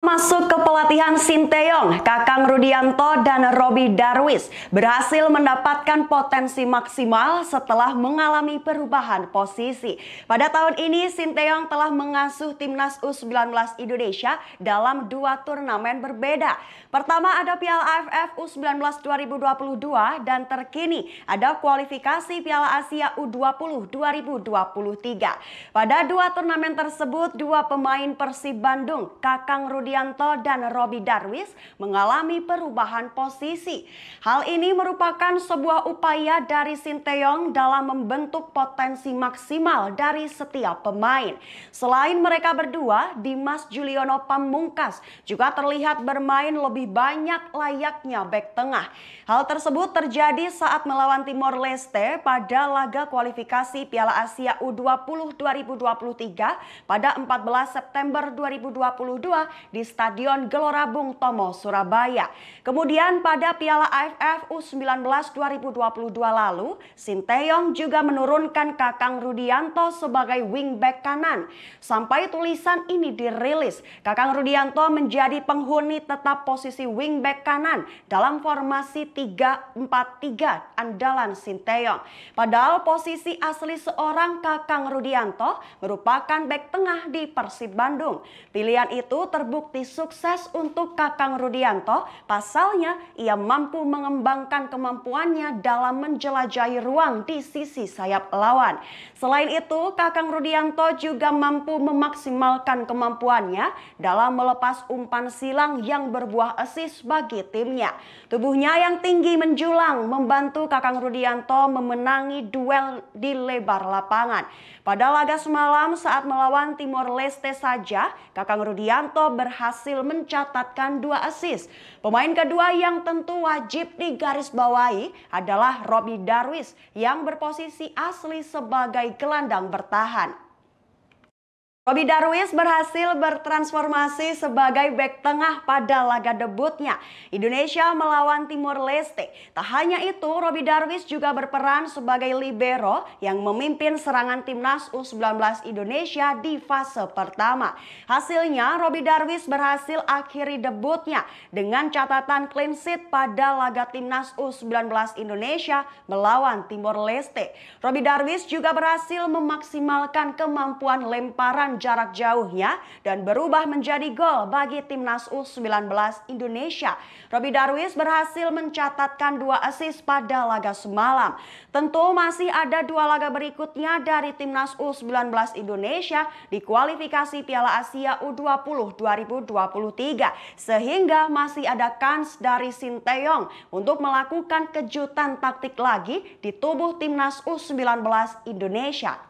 Masuk ke pelatihan Sinteyong, Kakang Rudianto dan Robi Darwis berhasil mendapatkan potensi maksimal setelah mengalami perubahan posisi. Pada tahun ini, Sinteyong telah mengasuh timnas U19 Indonesia dalam dua turnamen berbeda. Pertama ada Piala AFF U19 2022 dan terkini ada kualifikasi Piala Asia U20 2023. Pada dua turnamen tersebut, dua pemain Persib Bandung, Kakang Rudianto Yanto dan Robi Darwis mengalami perubahan posisi. Hal ini merupakan sebuah upaya dari Sinteyong dalam membentuk potensi maksimal dari setiap pemain. Selain mereka berdua, Dimas Juliono Pamungkas juga terlihat bermain lebih banyak layaknya back tengah. Hal tersebut terjadi saat melawan Timor Leste pada laga kualifikasi Piala Asia U20 2023 pada 14 September 2022 di di Stadion Gelora Bung Tomo, Surabaya. Kemudian pada Piala AFF U19 2022 lalu, Sinteyong juga menurunkan Kakang Rudianto sebagai wingback kanan. Sampai tulisan ini dirilis, Kakang Rudianto menjadi penghuni tetap posisi wingback kanan dalam formasi 3-4-3 andalan Sinteyong. Padahal posisi asli seorang Kakang Rudianto merupakan back tengah di Persib Bandung. Pilihan itu terbukti bukti sukses untuk Kakang Rudianto. Pasalnya, ia mampu mengembangkan kemampuannya dalam menjelajahi ruang di sisi sayap lawan. Selain itu, Kakang Rudianto juga mampu memaksimalkan kemampuannya dalam melepas umpan silang yang berbuah assist bagi timnya. Tubuhnya yang tinggi menjulang membantu Kakang Rudianto memenangi duel di lebar lapangan. Pada laga semalam saat melawan Timor Leste saja, Kakang Rudianto berhasil berhasil mencatatkan dua assist. Pemain kedua yang tentu wajib digarisbawahi adalah Robby Darwis yang berposisi asli sebagai gelandang bertahan. Robi Darwis berhasil bertransformasi sebagai bek tengah pada laga debutnya Indonesia melawan Timor Leste. Tak hanya itu, Robi Darwis juga berperan sebagai libero yang memimpin serangan timnas U19 Indonesia di fase pertama. Hasilnya, Robi Darwis berhasil akhiri debutnya dengan catatan clean sheet pada laga timnas U19 Indonesia melawan Timor Leste. Robi Darwis juga berhasil memaksimalkan kemampuan lemparan jarak jauhnya dan berubah menjadi gol bagi timnas U19 Indonesia. Robi Darwis berhasil mencatatkan dua asis pada laga semalam. Tentu masih ada dua laga berikutnya dari timnas U19 Indonesia di kualifikasi Piala Asia U20 2023 sehingga masih ada kans dari Sinteyong untuk melakukan kejutan taktik lagi di tubuh timnas U19 Indonesia.